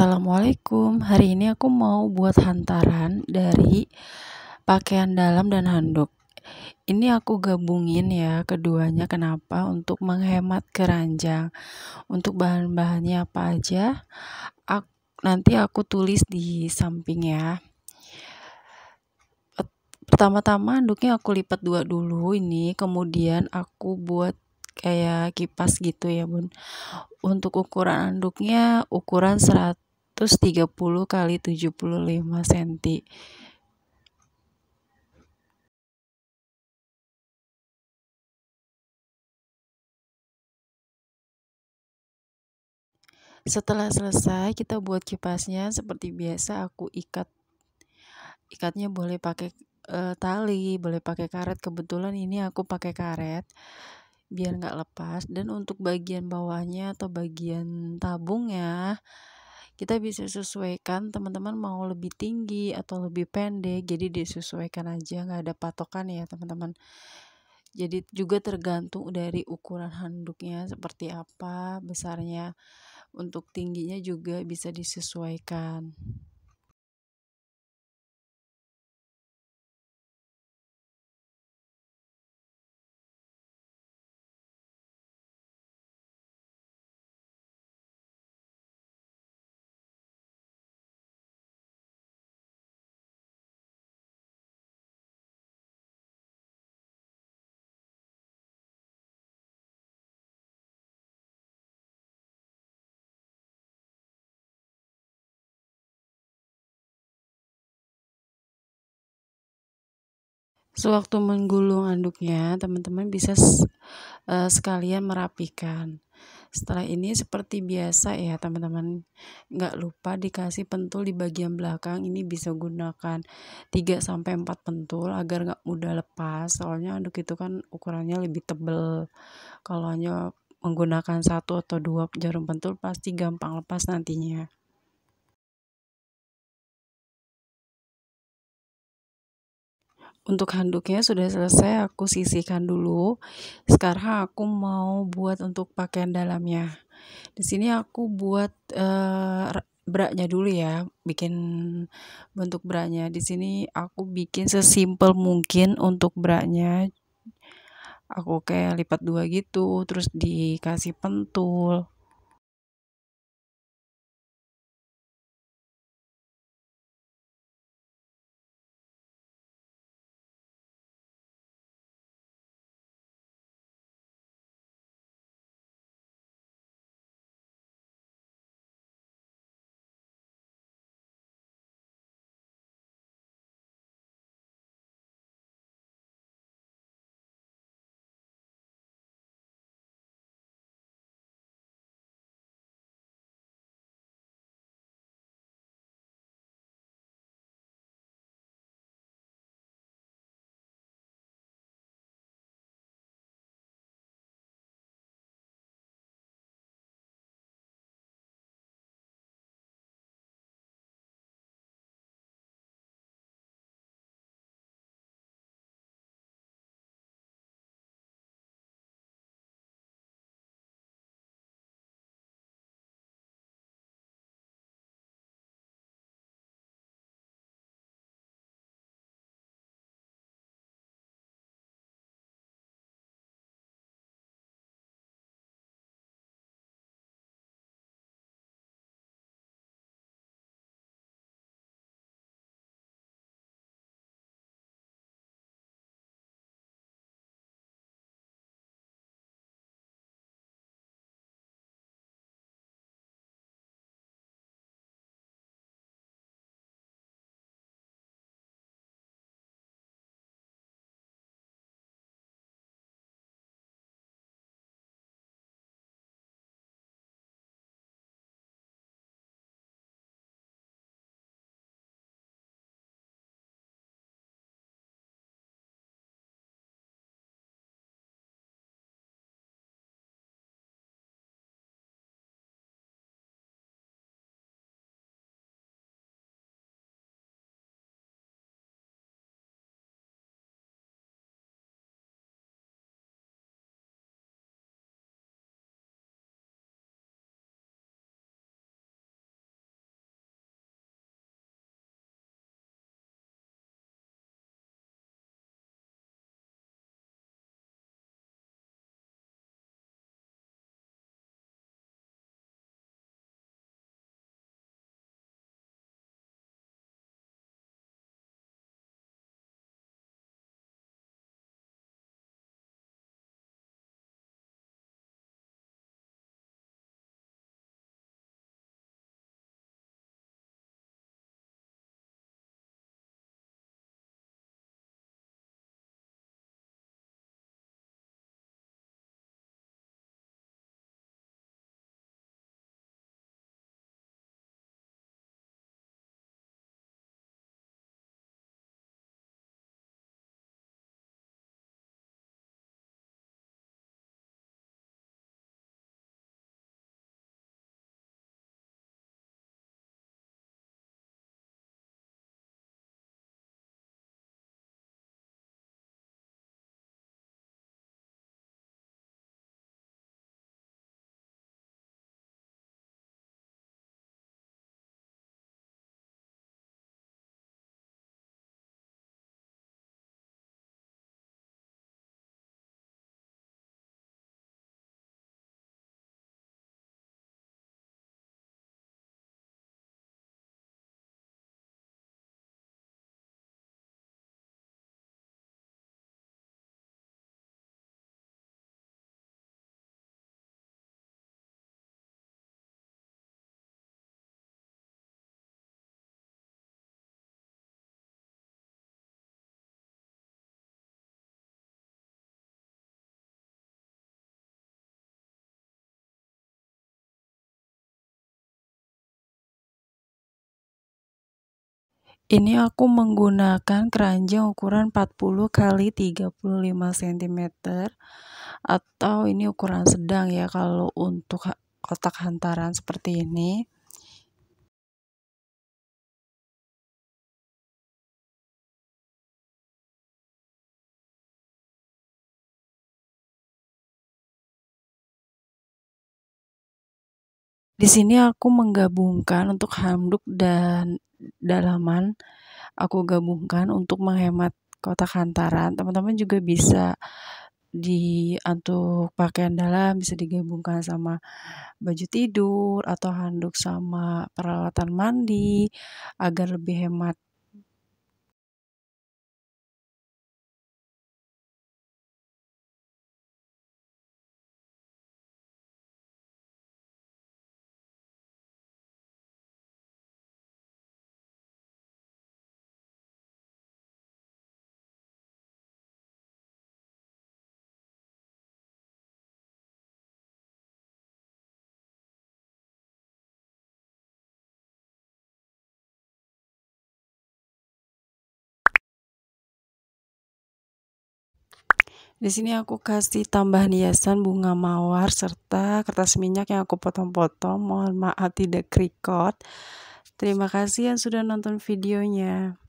Assalamualaikum. Hari ini aku mau buat hantaran dari pakaian dalam dan handuk. Ini aku gabungin ya keduanya kenapa? Untuk menghemat keranjang. Untuk bahan-bahannya apa aja? Aku, nanti aku tulis di samping ya. Pertama-tama handuknya aku lipat dua dulu ini, kemudian aku buat kayak kipas gitu ya bun untuk ukuran handuknya ukuran 100 130 kali 75 cm. Setelah selesai, kita buat kipasnya seperti biasa aku ikat. Ikatnya boleh pakai e, tali, boleh pakai karet. Kebetulan ini aku pakai karet biar nggak lepas. Dan untuk bagian bawahnya atau bagian tabungnya kita bisa sesuaikan teman-teman mau lebih tinggi atau lebih pendek jadi disesuaikan aja nggak ada patokan ya teman-teman jadi juga tergantung dari ukuran handuknya seperti apa besarnya untuk tingginya juga bisa disesuaikan Sewaktu menggulung anduknya, teman-teman bisa eh, sekalian merapikan. Setelah ini seperti biasa ya teman-teman, nggak lupa dikasih pentul di bagian belakang. Ini bisa gunakan 3 4 pentul agar nggak mudah lepas. Soalnya anduk itu kan ukurannya lebih tebel. Kalau hanya menggunakan satu atau dua jarum pentul pasti gampang lepas nantinya. untuk handuknya sudah selesai aku sisihkan dulu. Sekarang aku mau buat untuk pakaian dalamnya. Di sini aku buat uh, beraknya dulu ya, bikin bentuk beraknya. Di sini aku bikin sesimpel mungkin untuk beraknya. Aku kayak lipat dua gitu, terus dikasih pentul. Ini aku menggunakan keranjang ukuran 40 kali 35 cm atau ini ukuran sedang ya kalau untuk kotak hantaran seperti ini. Di sini aku menggabungkan untuk handuk dan dalaman. Aku gabungkan untuk menghemat kotak hantaran. Teman-teman juga bisa di untuk pakaian dalam bisa digabungkan sama baju tidur atau handuk sama peralatan mandi agar lebih hemat Di sini aku kasih tambahan hiasan bunga mawar serta kertas minyak yang aku potong-potong. Mohon maaf tidak record. Terima kasih yang sudah nonton videonya.